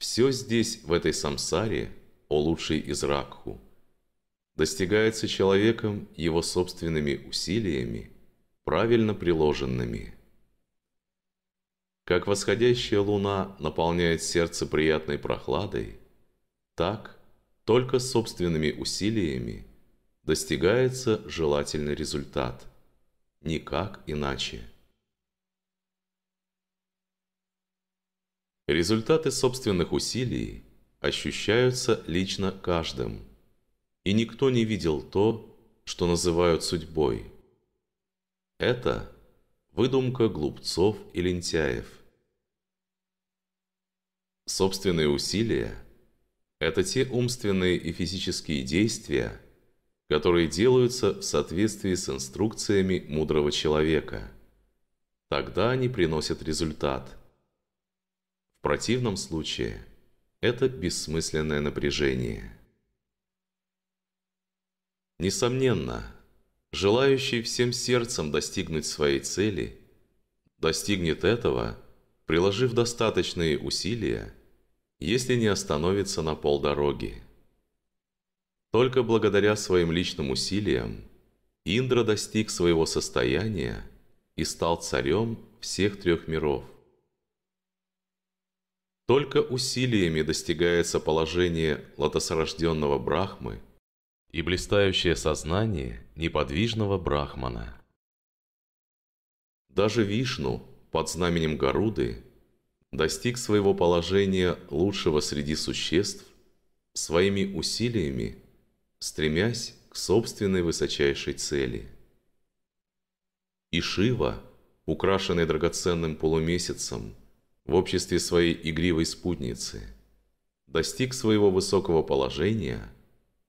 Все здесь, в этой самсаре, о лучшей из Ракху, достигается человеком его собственными усилиями, правильно приложенными. Как восходящая луна наполняет сердце приятной прохладой, так только собственными усилиями достигается желательный результат. Никак иначе. Результаты собственных усилий ощущаются лично каждым, и никто не видел то, что называют судьбой. Это выдумка глупцов и лентяев. Собственные усилия – это те умственные и физические действия, которые делаются в соответствии с инструкциями мудрого человека. Тогда они приносят результат – в противном случае это бессмысленное напряжение. Несомненно, желающий всем сердцем достигнуть своей цели достигнет этого, приложив достаточные усилия, если не остановится на полдороги. Только благодаря своим личным усилиям Индра достиг своего состояния и стал царем всех трех миров – только усилиями достигается положение лотосорожденного Брахмы и блистающее сознание неподвижного Брахмана. Даже Вишну под знаменем Гаруды достиг своего положения лучшего среди существ своими усилиями, стремясь к собственной высочайшей цели. И Шива, украшенный драгоценным полумесяцем, в обществе своей игривой спутницы, достиг своего высокого положения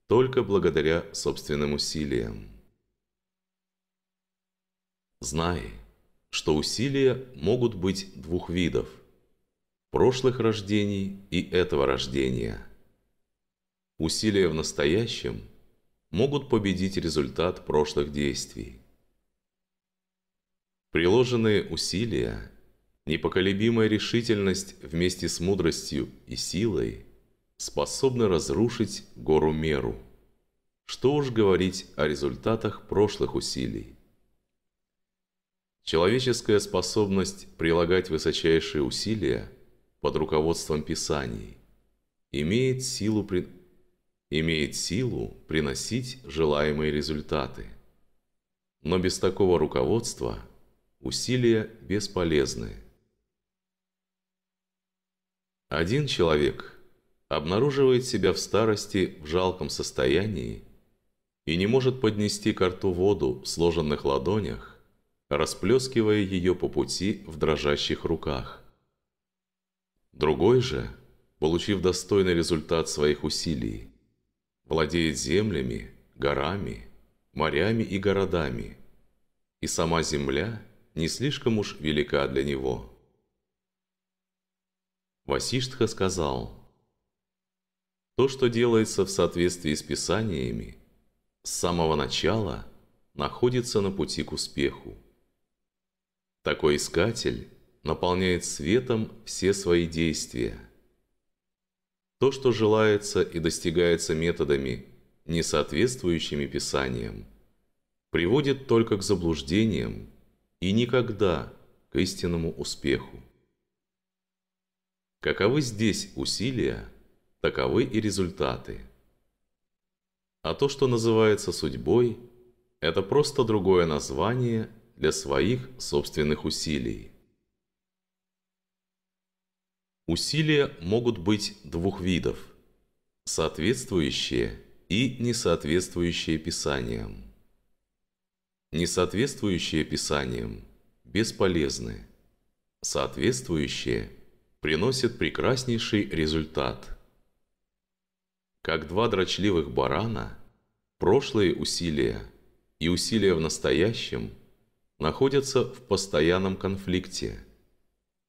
только благодаря собственным усилиям. Знай, что усилия могут быть двух видов – прошлых рождений и этого рождения. Усилия в настоящем могут победить результат прошлых действий. Приложенные усилия Непоколебимая решительность вместе с мудростью и силой способна разрушить гору Меру. Что уж говорить о результатах прошлых усилий. Человеческая способность прилагать высочайшие усилия под руководством Писаний имеет силу, при... имеет силу приносить желаемые результаты. Но без такого руководства усилия бесполезны – один человек обнаруживает себя в старости в жалком состоянии и не может поднести ко рту воду в сложенных ладонях, расплескивая ее по пути в дрожащих руках. Другой же, получив достойный результат своих усилий, владеет землями, горами, морями и городами, и сама земля не слишком уж велика для него – Васиштха сказал, «То, что делается в соответствии с Писаниями, с самого начала находится на пути к успеху. Такой искатель наполняет светом все свои действия. То, что желается и достигается методами, не соответствующими Писаниям, приводит только к заблуждениям и никогда к истинному успеху. Каковы здесь усилия, таковы и результаты. А то, что называется судьбой, это просто другое название для своих собственных усилий. Усилия могут быть двух видов – соответствующие и несоответствующие писаниям. Несоответствующие писаниям бесполезны, соответствующие – приносит прекраснейший результат. Как два дрочливых барана, прошлые усилия и усилия в настоящем находятся в постоянном конфликте,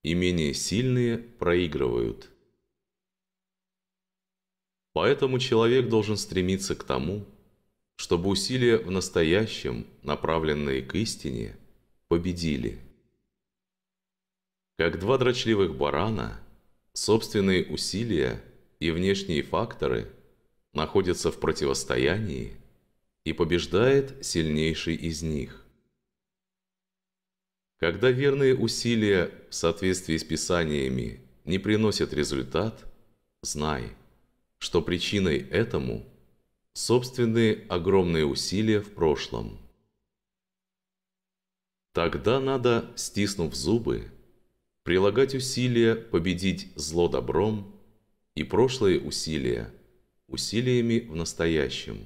и менее сильные проигрывают. Поэтому человек должен стремиться к тому, чтобы усилия в настоящем, направленные к истине, победили – как два дрочливых барана, собственные усилия и внешние факторы находятся в противостоянии и побеждает сильнейший из них. Когда верные усилия в соответствии с писаниями не приносят результат, знай, что причиной этому собственные огромные усилия в прошлом. Тогда надо, стиснув зубы, прилагать усилия победить зло добром и прошлые усилия усилиями в настоящем.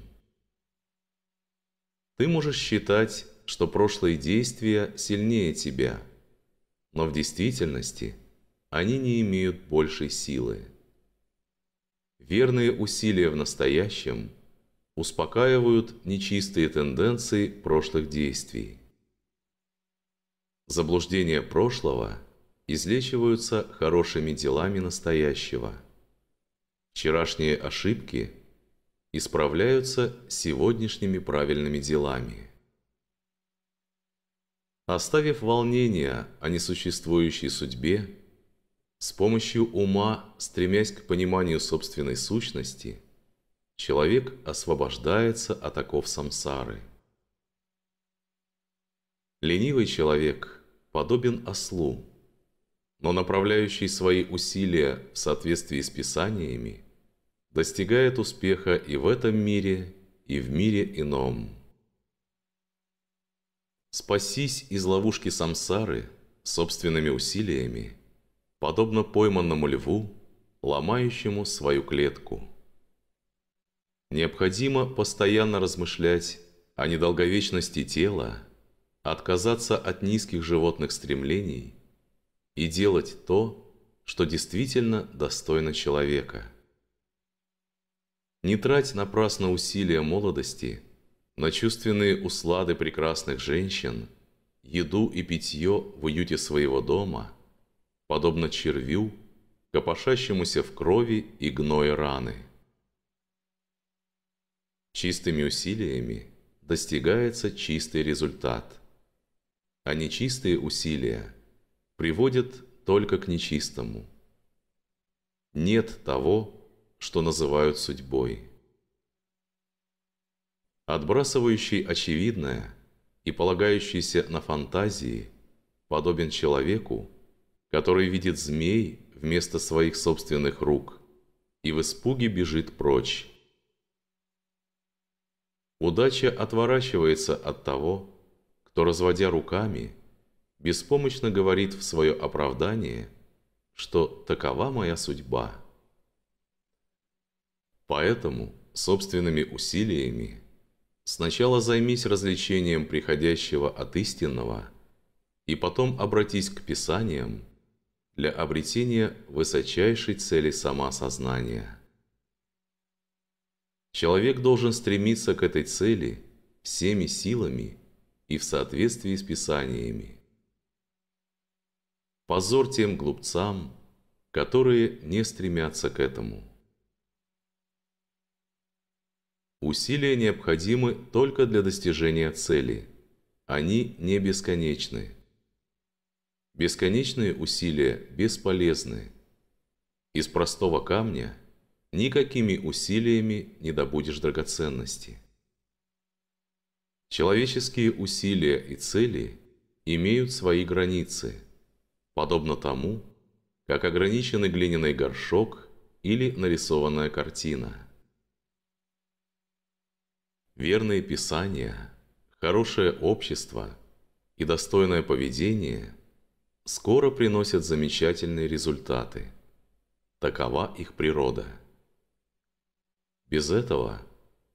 Ты можешь считать, что прошлые действия сильнее тебя, но в действительности они не имеют большей силы. Верные усилия в настоящем успокаивают нечистые тенденции прошлых действий. Заблуждение прошлого – излечиваются хорошими делами настоящего. Вчерашние ошибки исправляются сегодняшними правильными делами. Оставив волнение о несуществующей судьбе, с помощью ума, стремясь к пониманию собственной сущности, человек освобождается от оков самсары. Ленивый человек подобен ослу, но направляющий свои усилия в соответствии с Писаниями, достигает успеха и в этом мире, и в мире ином. Спасись из ловушки самсары собственными усилиями, подобно пойманному льву, ломающему свою клетку. Необходимо постоянно размышлять о недолговечности тела, отказаться от низких животных стремлений – и делать то, что действительно достойно человека. Не трать напрасно усилия молодости на чувственные услады прекрасных женщин, еду и питье в уюте своего дома, подобно червю, копошащемуся в крови и гное раны. Чистыми усилиями достигается чистый результат, а не чистые усилия – приводит только к нечистому. Нет того, что называют судьбой. Отбрасывающий очевидное и полагающийся на фантазии подобен человеку, который видит змей вместо своих собственных рук и в испуге бежит прочь. Удача отворачивается от того, кто, разводя руками, беспомощно говорит в свое оправдание, что такова моя судьба. Поэтому собственными усилиями сначала займись развлечением приходящего от истинного и потом обратись к Писаниям для обретения высочайшей цели самосознания. Человек должен стремиться к этой цели всеми силами и в соответствии с Писаниями. Позор тем глупцам, которые не стремятся к этому. Усилия необходимы только для достижения цели. Они не бесконечны. Бесконечные усилия бесполезны. Из простого камня никакими усилиями не добудешь драгоценности. Человеческие усилия и цели имеют свои границы – подобно тому, как ограниченный глиняный горшок или нарисованная картина. Верные писания, хорошее общество и достойное поведение скоро приносят замечательные результаты. Такова их природа. Без этого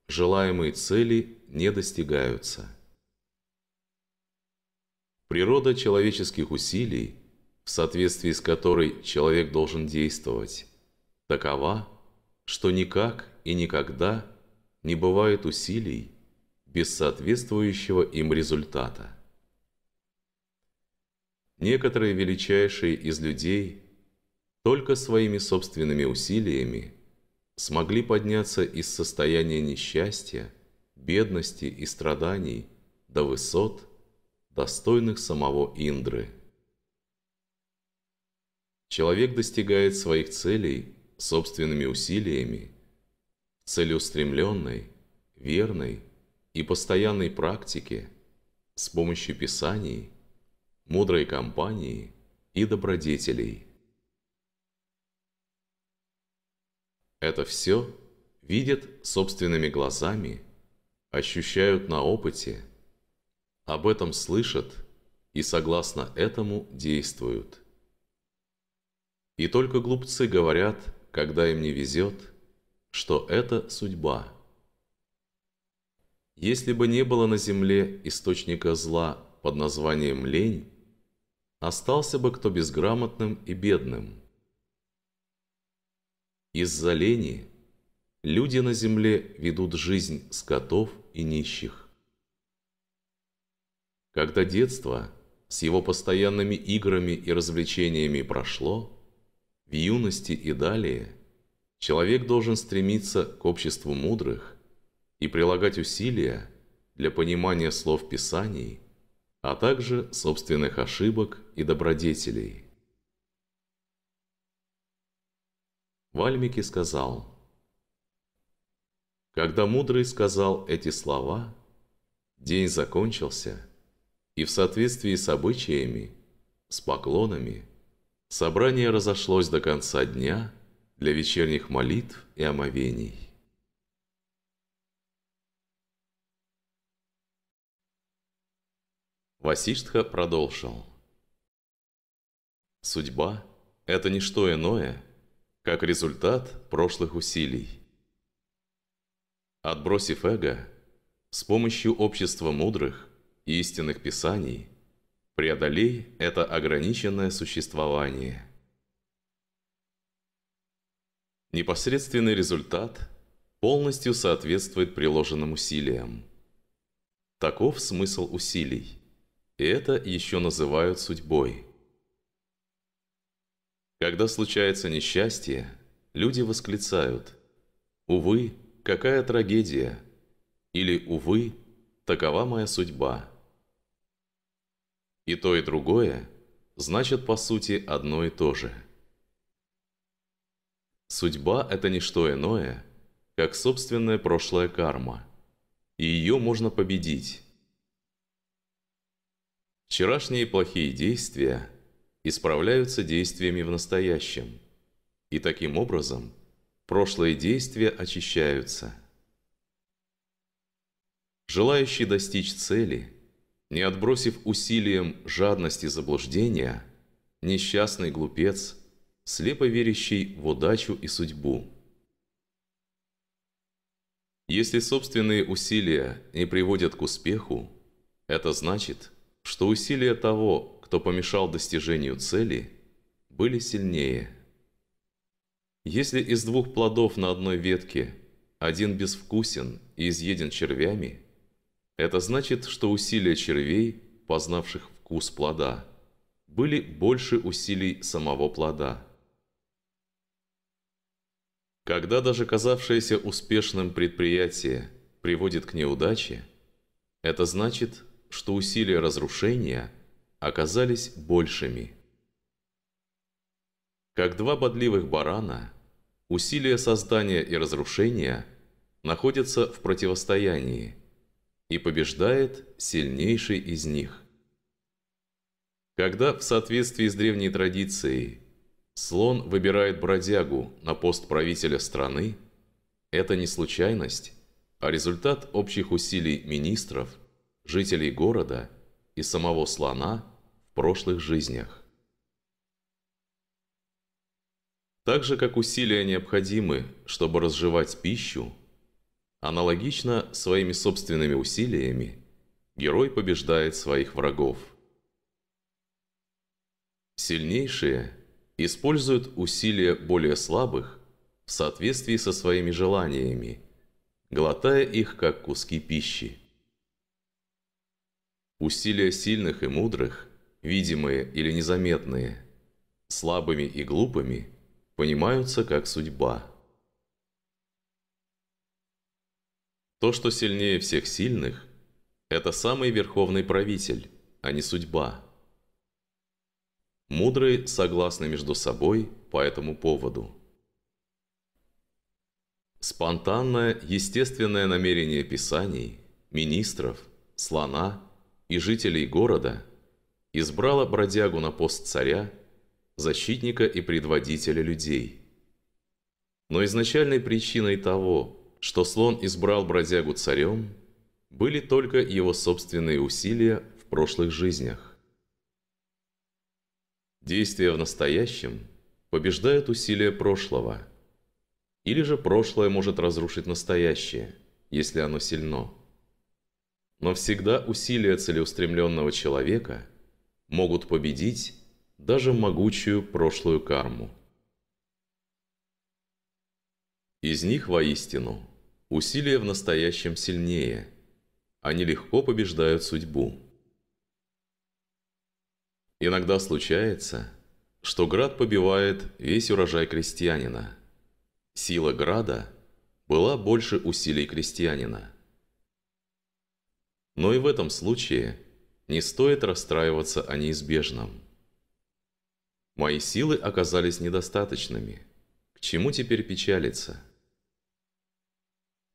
желаемые цели не достигаются. Природа человеческих усилий – в соответствии с которой человек должен действовать, такова, что никак и никогда не бывает усилий без соответствующего им результата. Некоторые величайшие из людей только своими собственными усилиями смогли подняться из состояния несчастья, бедности и страданий до высот, достойных самого Индры. Человек достигает своих целей собственными усилиями, целеустремленной, верной и постоянной практике с помощью писаний, мудрой компании и добродетелей. Это все видят собственными глазами, ощущают на опыте, об этом слышат и согласно этому действуют. И только глупцы говорят, когда им не везет, что это судьба. Если бы не было на земле источника зла под названием лень, остался бы кто безграмотным и бедным. Из-за лени люди на земле ведут жизнь скотов и нищих. Когда детство с его постоянными играми и развлечениями прошло, в юности и далее человек должен стремиться к обществу мудрых и прилагать усилия для понимания слов Писаний, а также собственных ошибок и добродетелей. Вальмики сказал, «Когда мудрый сказал эти слова, день закончился, и в соответствии с обычаями, с поклонами – Собрание разошлось до конца дня для вечерних молитв и омовений. Васиштха продолжил. Судьба – это не что иное, как результат прошлых усилий. Отбросив эго, с помощью общества мудрых и истинных писаний – Преодолей это ограниченное существование. Непосредственный результат полностью соответствует приложенным усилиям. Таков смысл усилий. И это еще называют судьбой. Когда случается несчастье, люди восклицают «Увы, какая трагедия!» или «Увы, такова моя судьба!» И то, и другое значит по сути одно и то же. Судьба – это не что иное, как собственная прошлая карма, и ее можно победить. Вчерашние плохие действия исправляются действиями в настоящем, и таким образом прошлые действия очищаются. Желающий достичь цели – не отбросив усилием жадности заблуждения, несчастный глупец, слепо верящий в удачу и судьбу. Если собственные усилия не приводят к успеху, это значит, что усилия того, кто помешал достижению цели, были сильнее. Если из двух плодов на одной ветке один безвкусен и изъеден червями – это значит, что усилия червей, познавших вкус плода, были больше усилий самого плода. Когда даже казавшееся успешным предприятие приводит к неудаче, это значит, что усилия разрушения оказались большими. Как два бодливых барана, усилия создания и разрушения находятся в противостоянии – и побеждает сильнейший из них. Когда в соответствии с древней традицией слон выбирает бродягу на пост правителя страны, это не случайность, а результат общих усилий министров, жителей города и самого слона в прошлых жизнях. Так же, как усилия необходимы, чтобы разжевать пищу, Аналогично своими собственными усилиями герой побеждает своих врагов. Сильнейшие используют усилия более слабых в соответствии со своими желаниями, глотая их как куски пищи. Усилия сильных и мудрых, видимые или незаметные, слабыми и глупыми, понимаются как судьба – То, что сильнее всех сильных, это самый верховный правитель, а не судьба. Мудрые согласны между собой по этому поводу. Спонтанное, естественное намерение писаний, министров, слона и жителей города избрало бродягу на пост царя, защитника и предводителя людей. Но изначальной причиной того, что слон избрал бродягу царем, были только его собственные усилия в прошлых жизнях. Действия в настоящем побеждают усилия прошлого. Или же прошлое может разрушить настоящее, если оно сильно. Но всегда усилия целеустремленного человека могут победить даже могучую прошлую карму. Из них воистину – Усилия в настоящем сильнее. Они легко побеждают судьбу. Иногда случается, что град побивает весь урожай крестьянина. Сила града была больше усилий крестьянина. Но и в этом случае не стоит расстраиваться о неизбежном. Мои силы оказались недостаточными. К чему теперь печалиться?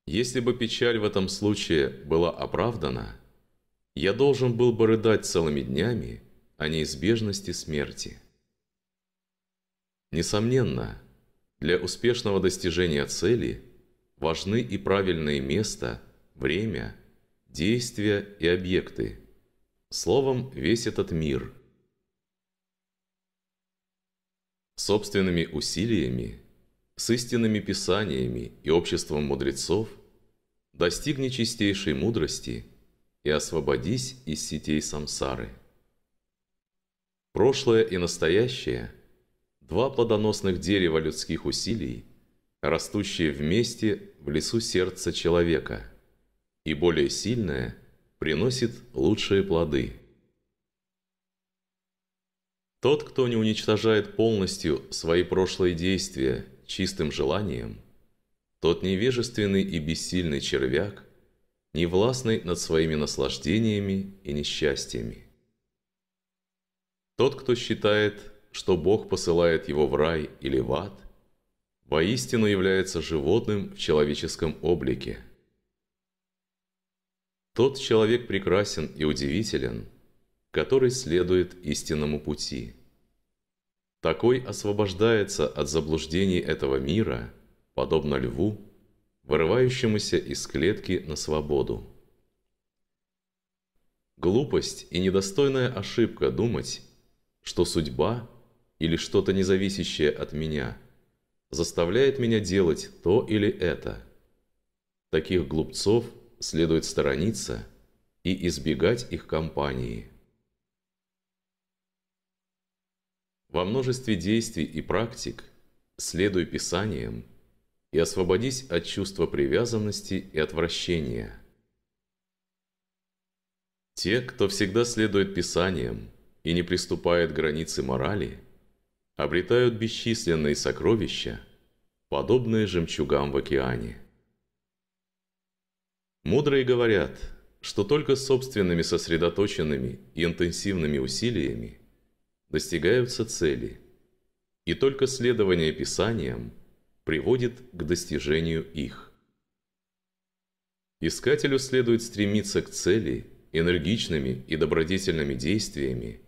Если бы печаль в этом случае была оправдана, я должен был бы рыдать целыми днями о неизбежности смерти. Несомненно, для успешного достижения цели важны и правильное место, время, действия и объекты. Словом, весь этот мир. Собственными усилиями, с истинными писаниями и обществом мудрецов достигни чистейшей мудрости и освободись из сетей самсары. Прошлое и настоящее – два плодоносных дерева людских усилий, растущие вместе в лесу сердца человека, и более сильное приносит лучшие плоды. Тот, кто не уничтожает полностью свои прошлые действия чистым желанием – тот невежественный и бессильный червяк, не властный над своими наслаждениями и несчастьями. Тот, кто считает, что Бог посылает его в рай или в ад, воистину является животным в человеческом облике. Тот человек прекрасен и удивителен, который следует истинному пути. Такой освобождается от заблуждений этого мира подобно льву, вырывающемуся из клетки на свободу. Глупость и недостойная ошибка думать, что судьба или что-то независящее от меня заставляет меня делать то или это. Таких глупцов следует сторониться и избегать их компании. Во множестве действий и практик, следуя писаниям, и освободись от чувства привязанности и отвращения. Те, кто всегда следует Писаниям и не приступает к границе морали, обретают бесчисленные сокровища, подобные жемчугам в океане. Мудрые говорят, что только собственными сосредоточенными и интенсивными усилиями достигаются цели, и только следование Писаниям – приводит к достижению их. Искателю следует стремиться к цели энергичными и добродетельными действиями,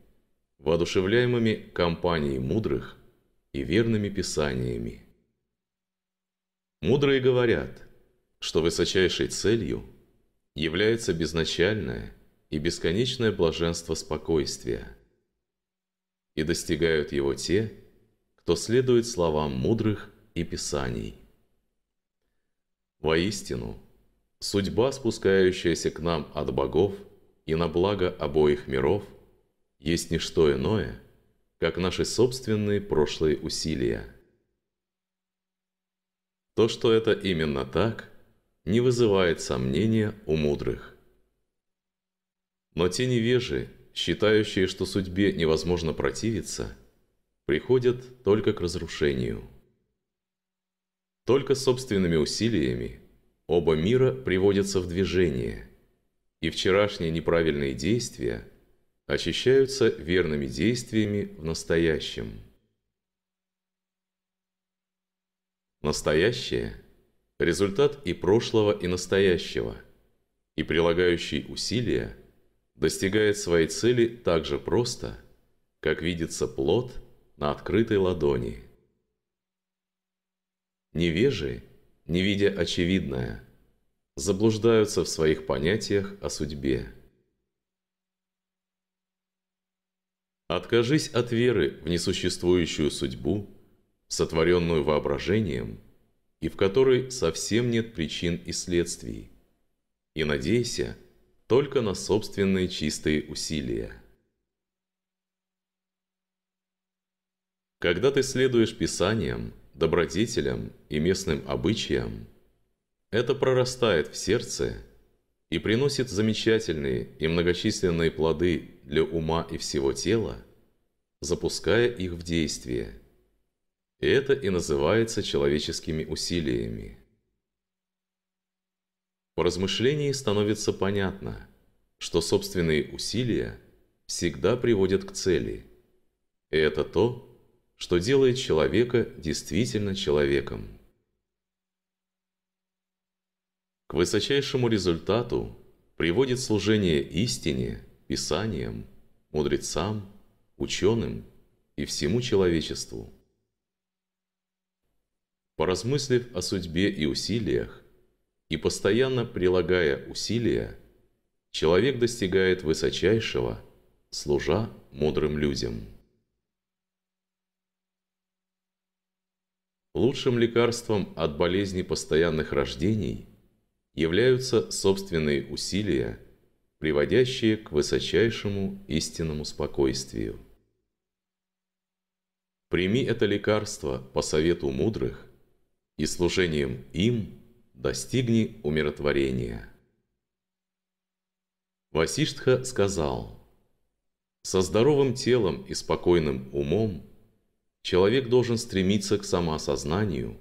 воодушевляемыми компанией мудрых и верными писаниями. Мудрые говорят, что высочайшей целью является безначальное и бесконечное блаженство спокойствия, и достигают его те, кто следует словам мудрых и Писаний. Воистину, судьба, спускающаяся к нам от богов и на благо обоих миров, есть не что иное, как наши собственные прошлые усилия. То, что это именно так, не вызывает сомнения у мудрых. Но те невежи, считающие, что судьбе невозможно противиться, приходят только к разрушению – только собственными усилиями оба мира приводятся в движение, и вчерашние неправильные действия очищаются верными действиями в настоящем. Настоящее – результат и прошлого, и настоящего, и прилагающий усилия достигает своей цели так же просто, как видится плод на открытой ладони – Невежие, не видя очевидное, заблуждаются в своих понятиях о судьбе. Откажись от веры в несуществующую судьбу, сотворенную воображением, и в которой совсем нет причин и следствий, и надейся только на собственные чистые усилия. Когда ты следуешь Писаниям, добродетелям и местным обычаям, это прорастает в сердце и приносит замечательные и многочисленные плоды для ума и всего тела, запуская их в действие. это и называется человеческими усилиями. По размышлении становится понятно, что собственные усилия всегда приводят к цели. И это то, что делает человека действительно человеком. К высочайшему результату приводит служение истине, писаниям, мудрецам, ученым и всему человечеству. Поразмыслив о судьбе и усилиях, и постоянно прилагая усилия, человек достигает высочайшего, служа мудрым людям. Лучшим лекарством от болезни постоянных рождений являются собственные усилия, приводящие к высочайшему истинному спокойствию. Прими это лекарство по совету мудрых и служением им достигни умиротворения. Васиштха сказал, «Со здоровым телом и спокойным умом – Человек должен стремиться к самоосознанию,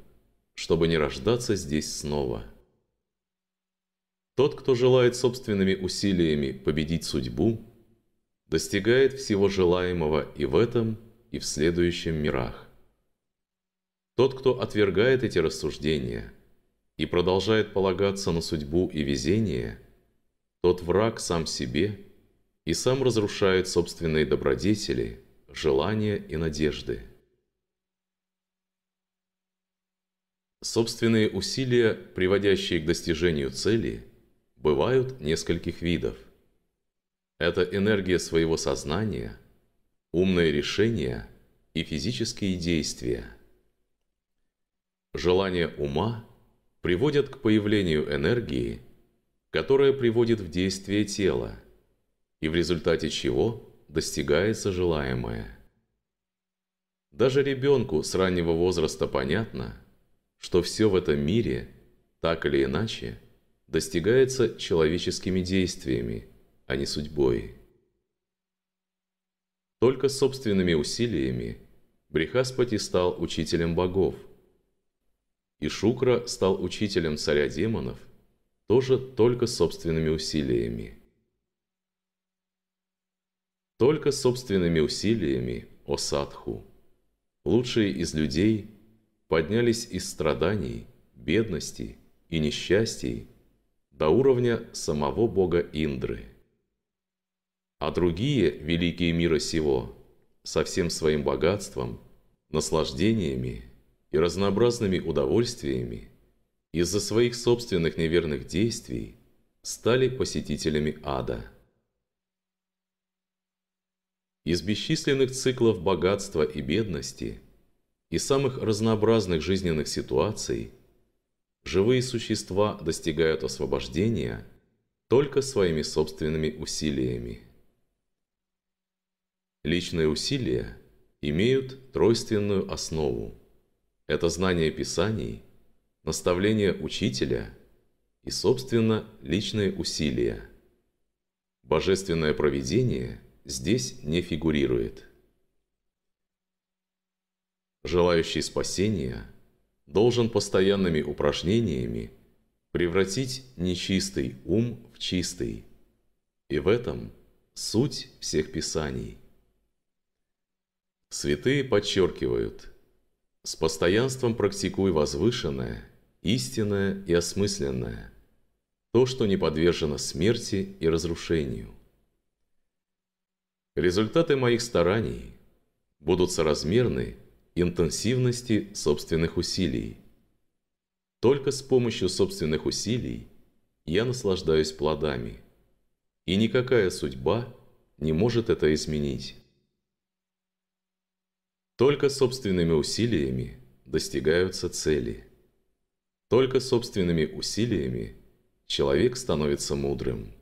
чтобы не рождаться здесь снова. Тот, кто желает собственными усилиями победить судьбу, достигает всего желаемого и в этом, и в следующем мирах. Тот, кто отвергает эти рассуждения и продолжает полагаться на судьбу и везение, тот враг сам себе и сам разрушает собственные добродетели, желания и надежды. Собственные усилия, приводящие к достижению цели, бывают нескольких видов. Это энергия своего сознания, умные решения и физические действия. Желания ума приводят к появлению энергии, которая приводит в действие тело, и в результате чего достигается желаемое. Даже ребенку с раннего возраста понятно – что все в этом мире, так или иначе, достигается человеческими действиями, а не судьбой. Только собственными усилиями Брихаспати стал учителем богов, и Шукра стал учителем царя демонов тоже только собственными усилиями. Только собственными усилиями, о садху, лучшие из людей – поднялись из страданий, бедности и несчастий до уровня самого бога Индры. А другие великие мира сего со всем своим богатством, наслаждениями и разнообразными удовольствиями из-за своих собственных неверных действий стали посетителями ада. Из бесчисленных циклов богатства и бедности – и самых разнообразных жизненных ситуаций, живые существа достигают освобождения только своими собственными усилиями. Личные усилия имеют тройственную основу. Это знание Писаний, наставление учителя и, собственно, личные усилия. Божественное провидение здесь не фигурирует. Желающий спасения должен постоянными упражнениями превратить нечистый ум в чистый. И в этом суть всех писаний. Святые подчеркивают, с постоянством практикуй возвышенное, истинное и осмысленное, то, что не подвержено смерти и разрушению. Результаты моих стараний будут соразмерны интенсивности собственных усилий. Только с помощью собственных усилий я наслаждаюсь плодами, и никакая судьба не может это изменить. Только собственными усилиями достигаются цели. Только собственными усилиями человек становится мудрым.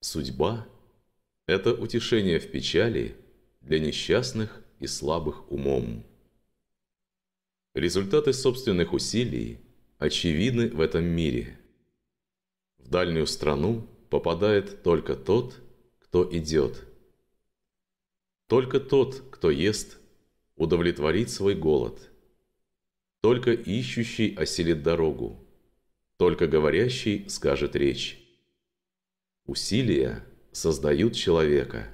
Судьба – это утешение в печали для несчастных и слабых умом. Результаты собственных усилий очевидны в этом мире. В дальнюю страну попадает только тот, кто идет. Только тот, кто ест, удовлетворит свой голод. Только ищущий осилит дорогу. Только говорящий скажет речь. Усилия создают человека –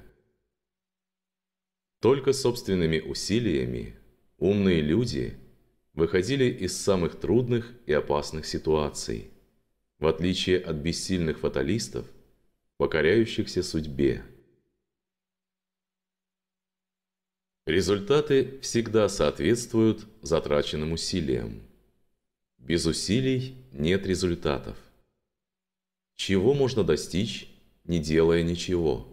только собственными усилиями умные люди выходили из самых трудных и опасных ситуаций, в отличие от бессильных фаталистов, покоряющихся судьбе. Результаты всегда соответствуют затраченным усилиям. Без усилий нет результатов. Чего можно достичь, не делая ничего?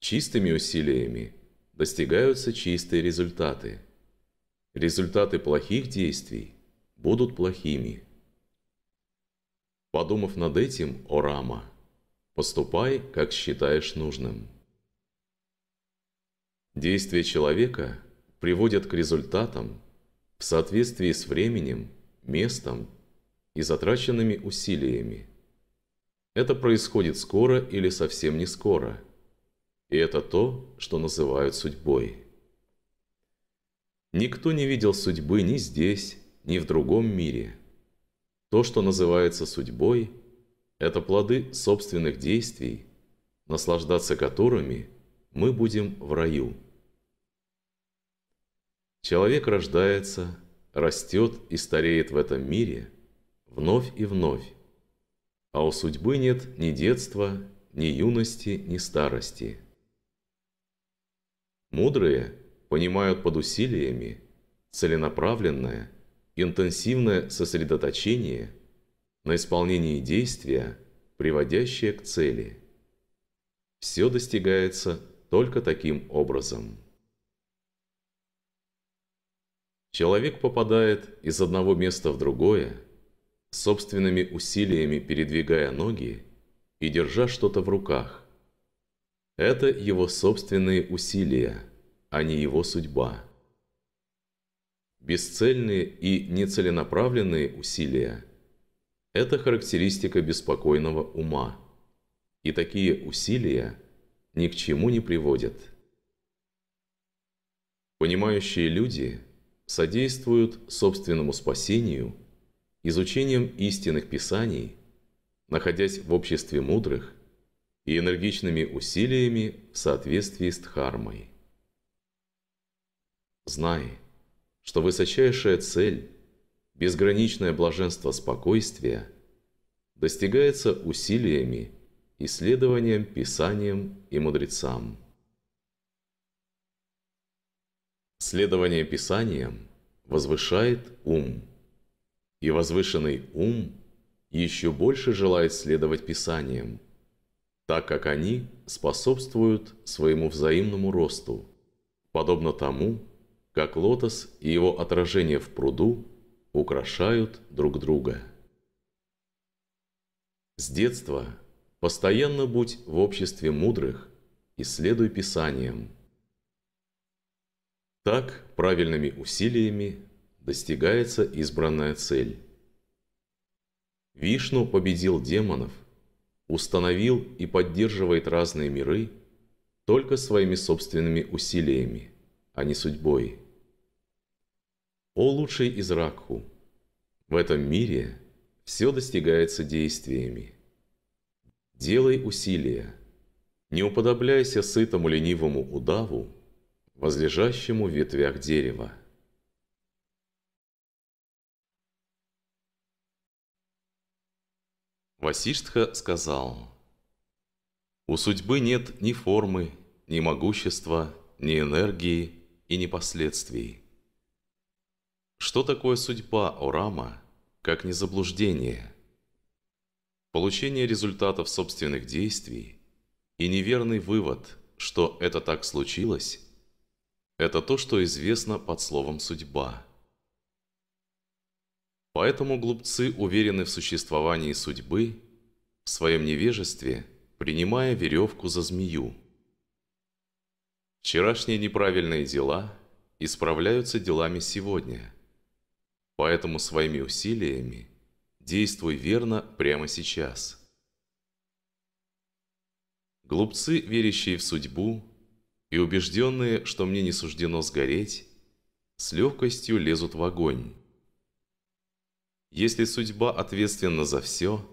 Чистыми усилиями достигаются чистые результаты. Результаты плохих действий будут плохими. Подумав над этим, о Рама, поступай, как считаешь нужным. Действия человека приводят к результатам в соответствии с временем, местом и затраченными усилиями. Это происходит скоро или совсем не скоро – и это то, что называют судьбой. Никто не видел судьбы ни здесь, ни в другом мире. То, что называется судьбой, это плоды собственных действий, наслаждаться которыми мы будем в раю. Человек рождается, растет и стареет в этом мире вновь и вновь, а у судьбы нет ни детства, ни юности, ни старости. Мудрые понимают под усилиями целенаправленное, интенсивное сосредоточение на исполнении действия, приводящее к цели. Все достигается только таким образом. Человек попадает из одного места в другое, собственными усилиями передвигая ноги и держа что-то в руках – это его собственные усилия, а не его судьба. Бесцельные и нецеленаправленные усилия – это характеристика беспокойного ума. И такие усилия ни к чему не приводят. Понимающие люди содействуют собственному спасению изучением истинных писаний, находясь в обществе мудрых и энергичными усилиями в соответствии с Дхармой. Знай, что высочайшая цель, безграничное блаженство спокойствия, достигается усилиями, исследованием, писанием и мудрецам. Следование писаниям возвышает ум, и возвышенный ум еще больше желает следовать писаниям – так как они способствуют своему взаимному росту, подобно тому, как лотос и его отражение в пруду украшают друг друга. С детства постоянно будь в обществе мудрых и следуй Писаниям. Так правильными усилиями достигается избранная цель. Вишну победил демонов – установил и поддерживает разные миры только своими собственными усилиями, а не судьбой. О лучший из Ракху! В этом мире все достигается действиями. Делай усилия. Не уподобляйся сытому ленивому удаву, возлежащему в ветвях дерева. Васиштха сказал, «У судьбы нет ни формы, ни могущества, ни энергии и ни последствий. Что такое судьба, Орама, как не заблуждение? Получение результатов собственных действий и неверный вывод, что это так случилось, это то, что известно под словом «судьба». Поэтому глупцы уверены в существовании судьбы, в своем невежестве принимая веревку за змею. Вчерашние неправильные дела исправляются делами сегодня. Поэтому своими усилиями действуй верно прямо сейчас. Глупцы, верящие в судьбу и убежденные, что мне не суждено сгореть, с легкостью лезут в огонь. Если судьба ответственна за все,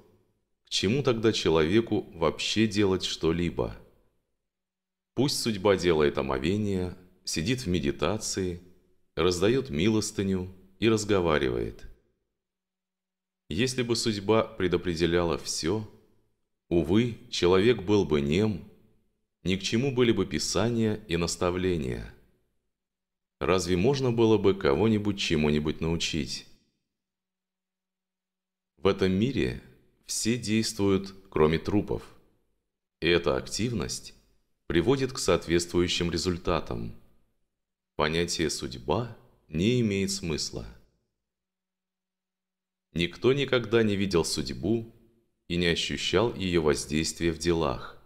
к чему тогда человеку вообще делать что-либо? Пусть судьба делает омовение, сидит в медитации, раздает милостыню и разговаривает. Если бы судьба предопределяла все, увы, человек был бы нем, ни к чему были бы писания и наставления. Разве можно было бы кого-нибудь чему-нибудь научить? В этом мире все действуют, кроме трупов. И эта активность приводит к соответствующим результатам. Понятие «судьба» не имеет смысла. Никто никогда не видел судьбу и не ощущал ее воздействие в делах.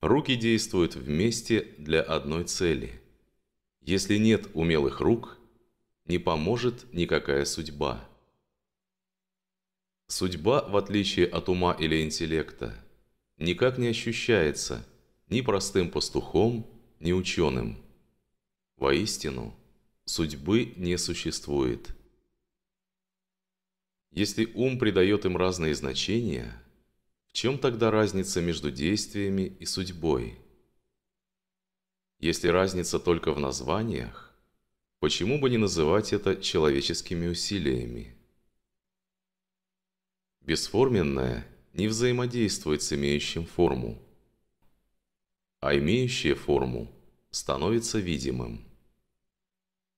Руки действуют вместе для одной цели. Если нет умелых рук, не поможет никакая судьба. Судьба, в отличие от ума или интеллекта, никак не ощущается ни простым пастухом, ни ученым. Воистину, судьбы не существует. Если ум придает им разные значения, в чем тогда разница между действиями и судьбой? Если разница только в названиях, почему бы не называть это человеческими усилиями? Бесформенное не взаимодействует с имеющим форму, а имеющее форму становится видимым.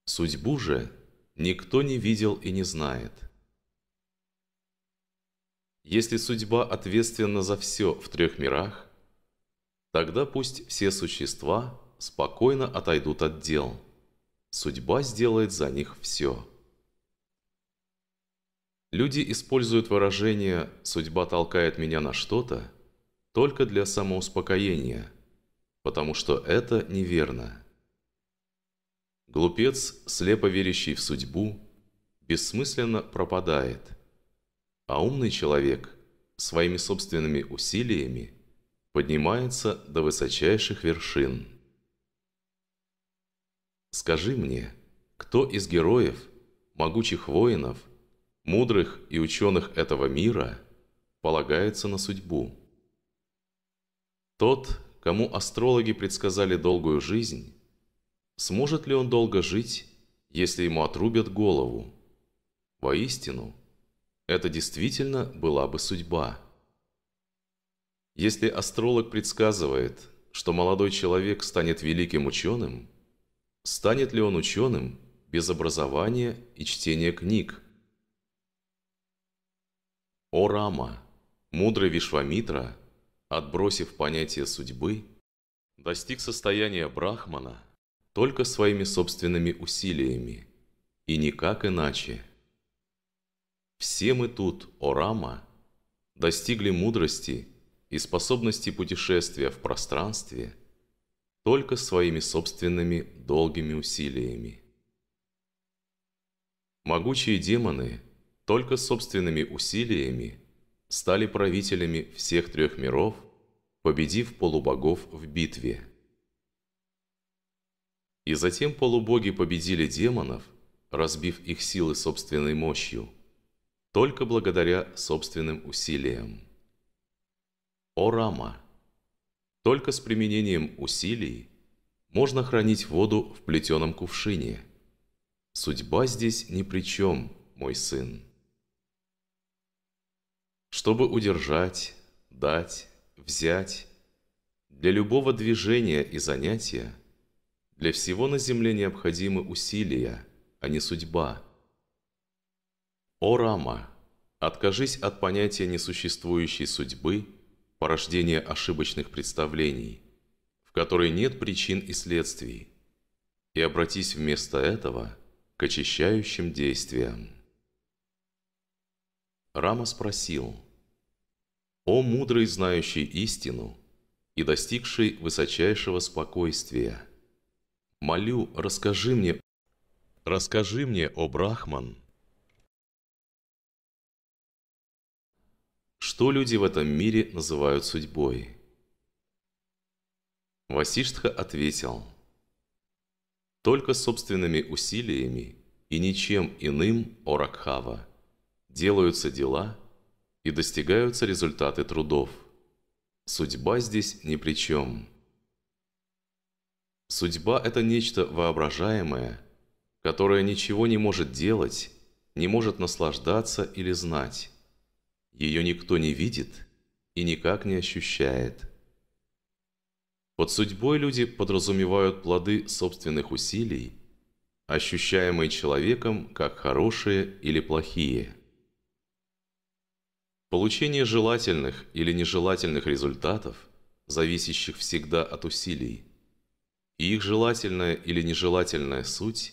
Судьбу же никто не видел и не знает. Если судьба ответственна за все в трех мирах, тогда пусть все существа спокойно отойдут от дел. Судьба сделает за них все. Люди используют выражение «судьба толкает меня на что-то» только для самоуспокоения, потому что это неверно. Глупец, слепо верящий в судьбу, бессмысленно пропадает, а умный человек своими собственными усилиями поднимается до высочайших вершин. Скажи мне, кто из героев, могучих воинов – мудрых и ученых этого мира полагается на судьбу. Тот, кому астрологи предсказали долгую жизнь, сможет ли он долго жить, если ему отрубят голову? Воистину, это действительно была бы судьба. Если астролог предсказывает, что молодой человек станет великим ученым, станет ли он ученым без образования и чтения книг – о Рама, мудрый Вишвамитра, отбросив понятие судьбы, достиг состояния Брахмана только своими собственными усилиями и никак иначе. Все мы тут, о Рама, достигли мудрости и способности путешествия в пространстве только своими собственными долгими усилиями. Могучие демоны – только собственными усилиями стали правителями всех трех миров, победив полубогов в битве. И затем полубоги победили демонов, разбив их силы собственной мощью, только благодаря собственным усилиям. О Рама! Только с применением усилий можно хранить воду в плетеном кувшине. Судьба здесь ни при чем, мой сын чтобы удержать, дать, взять, для любого движения и занятия, для всего на земле необходимы усилия, а не судьба. О Рама, откажись от понятия несуществующей судьбы, порождения ошибочных представлений, в которой нет причин и следствий, и обратись вместо этого к очищающим действиям. Рама спросил, «О мудрый, знающий истину и достигший высочайшего спокойствия! Молю, расскажи мне, расскажи мне, о Брахман, что люди в этом мире называют судьбой?» Васиштха ответил, «Только собственными усилиями и ничем иным, о Ракхава, делаются дела и достигаются результаты трудов. Судьба здесь ни при чем. Судьба – это нечто воображаемое, которое ничего не может делать, не может наслаждаться или знать. Ее никто не видит и никак не ощущает. Под судьбой люди подразумевают плоды собственных усилий, ощущаемые человеком как хорошие или плохие – Получение желательных или нежелательных результатов, зависящих всегда от усилий, и их желательная или нежелательная суть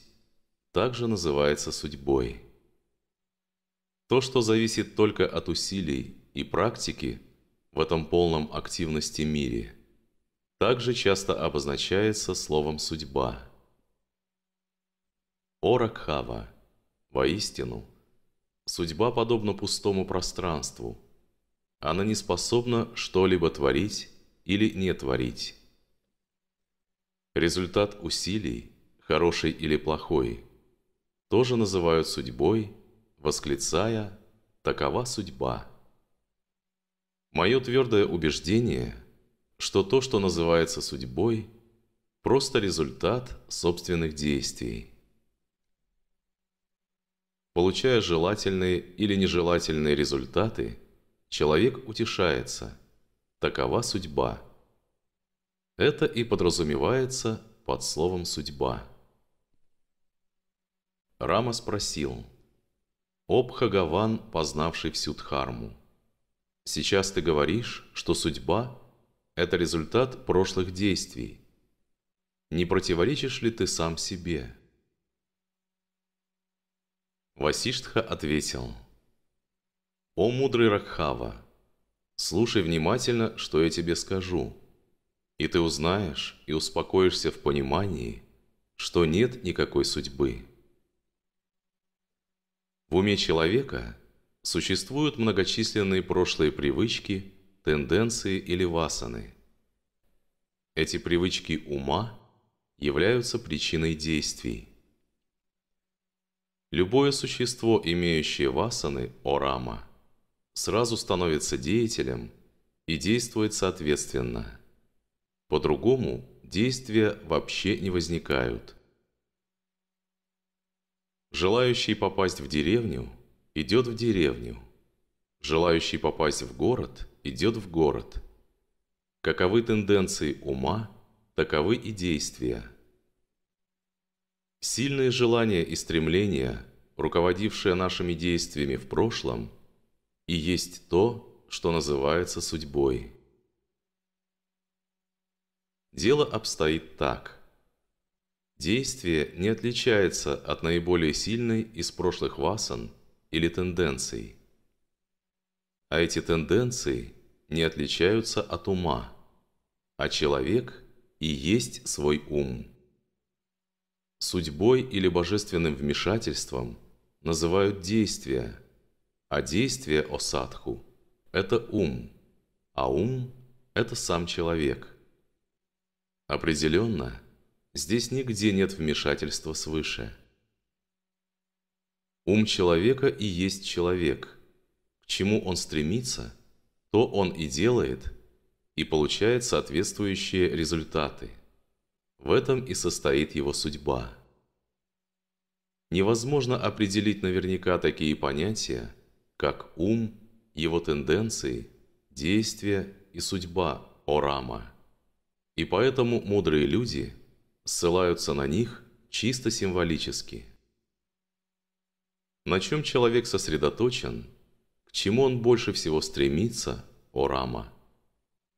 также называется судьбой. То, что зависит только от усилий и практики в этом полном активности мире, также часто обозначается словом «судьба». Оракхава – воистину – Судьба подобна пустому пространству. Она не способна что-либо творить или не творить. Результат усилий, хороший или плохой, тоже называют судьбой, восклицая «такова судьба». Мое твердое убеждение, что то, что называется судьбой, просто результат собственных действий. Получая желательные или нежелательные результаты, человек утешается. Такова судьба. Это и подразумевается под словом «судьба». Рама спросил, «Обхагаван, познавший всю Дхарму, сейчас ты говоришь, что судьба – это результат прошлых действий. Не противоречишь ли ты сам себе?» Васиштха ответил, «О мудрый Ракхава, слушай внимательно, что я тебе скажу, и ты узнаешь и успокоишься в понимании, что нет никакой судьбы». В уме человека существуют многочисленные прошлые привычки, тенденции или васаны. Эти привычки ума являются причиной действий – Любое существо, имеющее васаны, орама, сразу становится деятелем и действует соответственно. По-другому действия вообще не возникают. Желающий попасть в деревню идет в деревню. Желающий попасть в город идет в город. Каковы тенденции ума, таковы и действия – Сильные желания и стремления, руководившие нашими действиями в прошлом, и есть то, что называется судьбой. Дело обстоит так. Действие не отличается от наиболее сильной из прошлых васан или тенденций. А эти тенденции не отличаются от ума, а человек и есть свой ум. Судьбой или божественным вмешательством называют действия, а действие о это ум, а ум – это сам человек. Определенно, здесь нигде нет вмешательства свыше. Ум человека и есть человек. К чему он стремится, то он и делает, и получает соответствующие результаты – в этом и состоит его судьба. Невозможно определить наверняка такие понятия, как ум, его тенденции, действия и судьба Орама. И поэтому мудрые люди ссылаются на них чисто символически. На чем человек сосредоточен, к чему он больше всего стремится, Орама.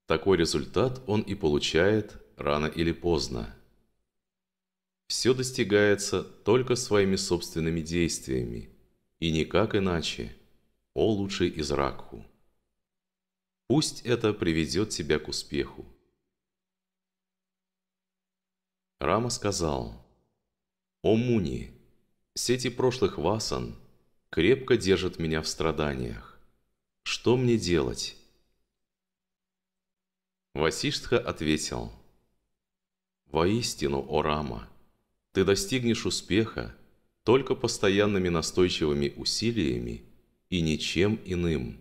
Такой результат он и получает рано или поздно все достигается только своими собственными действиями, и никак иначе, о лучший из Ракху. Пусть это приведет тебя к успеху. Рама сказал, «О Муни, сети прошлых васан крепко держат меня в страданиях. Что мне делать?» Васиштха ответил, «Воистину, о Рама, ты достигнешь успеха только постоянными настойчивыми усилиями и ничем иным.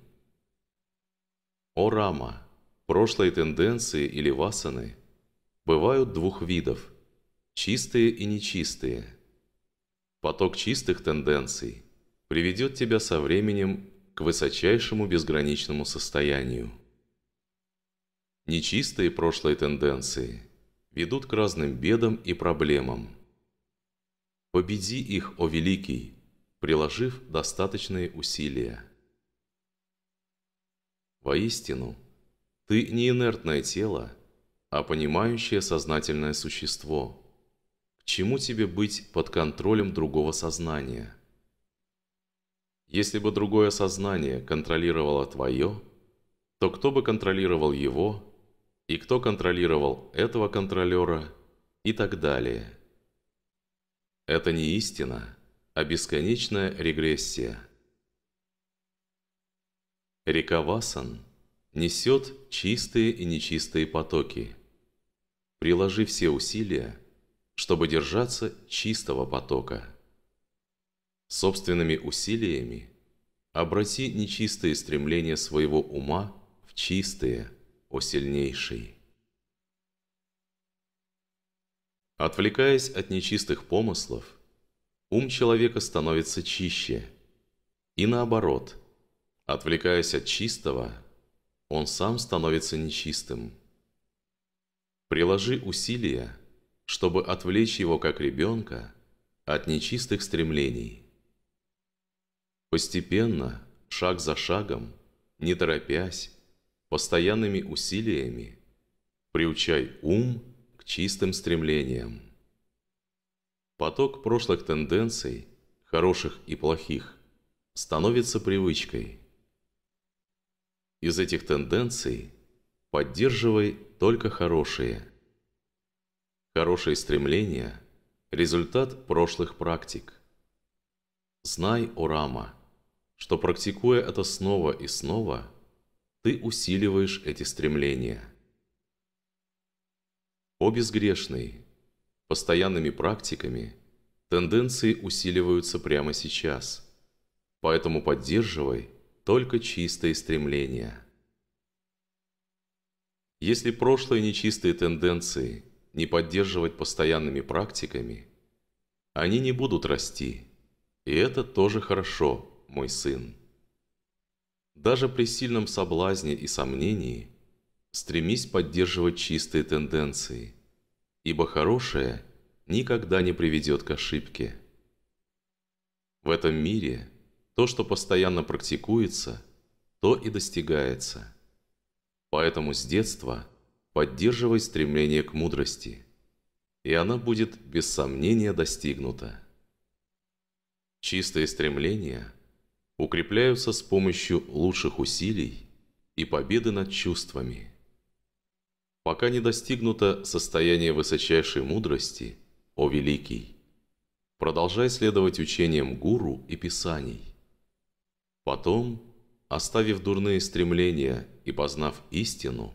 О Рама! Прошлые тенденции или васаны бывают двух видов – чистые и нечистые. Поток чистых тенденций приведет тебя со временем к высочайшему безграничному состоянию. Нечистые прошлые тенденции ведут к разным бедам и проблемам. Победи их, о Великий, приложив достаточные усилия. Воистину, ты не инертное тело, а понимающее сознательное существо. К чему тебе быть под контролем другого сознания? Если бы другое сознание контролировало твое, то кто бы контролировал его, и кто контролировал этого контролера, и так далее – это не истина, а бесконечная регрессия. Река Васан несет чистые и нечистые потоки. Приложи все усилия, чтобы держаться чистого потока. Собственными усилиями обрати нечистые стремления своего ума в чистые, о сильнейший. Отвлекаясь от нечистых помыслов, ум человека становится чище. И наоборот, отвлекаясь от чистого, он сам становится нечистым. Приложи усилия, чтобы отвлечь его как ребенка от нечистых стремлений. Постепенно, шаг за шагом, не торопясь, постоянными усилиями, приучай ум – чистым стремлениям. Поток прошлых тенденций, хороших и плохих, становится привычкой. Из этих тенденций поддерживай только хорошие. Хорошие стремления – результат прошлых практик. Знай, Орама, что практикуя это снова и снова, ты усиливаешь эти стремления – о безгрешный, постоянными практиками тенденции усиливаются прямо сейчас, поэтому поддерживай только чистые стремления. Если прошлые нечистые тенденции не поддерживать постоянными практиками, они не будут расти, и это тоже хорошо, мой сын. Даже при сильном соблазне и сомнении – стремись поддерживать чистые тенденции, ибо хорошее никогда не приведет к ошибке. В этом мире то, что постоянно практикуется, то и достигается. Поэтому с детства поддерживай стремление к мудрости, и она будет без сомнения достигнута. Чистые стремления укрепляются с помощью лучших усилий и победы над чувствами – пока не достигнуто состояние высочайшей мудрости, о Великий. Продолжай следовать учениям гуру и писаний. Потом, оставив дурные стремления и познав истину,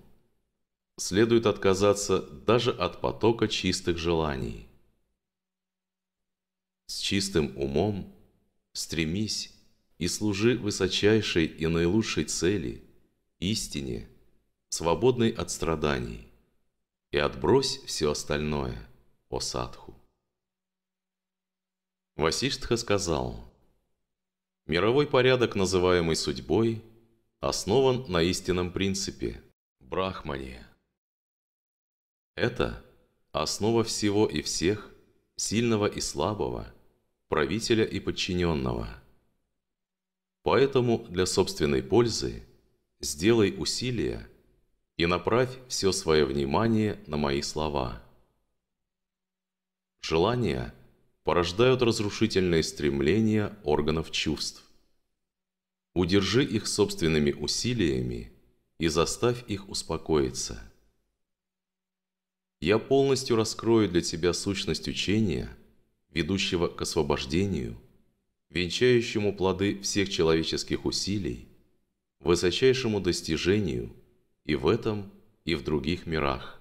следует отказаться даже от потока чистых желаний. С чистым умом стремись и служи высочайшей и наилучшей цели – истине – свободный от страданий, и отбрось все остальное, о садху. Васиштха сказал, «Мировой порядок, называемый судьбой, основан на истинном принципе – брахмане. Это основа всего и всех, сильного и слабого, правителя и подчиненного. Поэтому для собственной пользы сделай усилия – и направь все свое внимание на мои слова. Желания порождают разрушительные стремления органов чувств. Удержи их собственными усилиями и заставь их успокоиться. Я полностью раскрою для тебя сущность учения, ведущего к освобождению, венчающему плоды всех человеческих усилий, высочайшему достижению – и в этом, и в других мирах.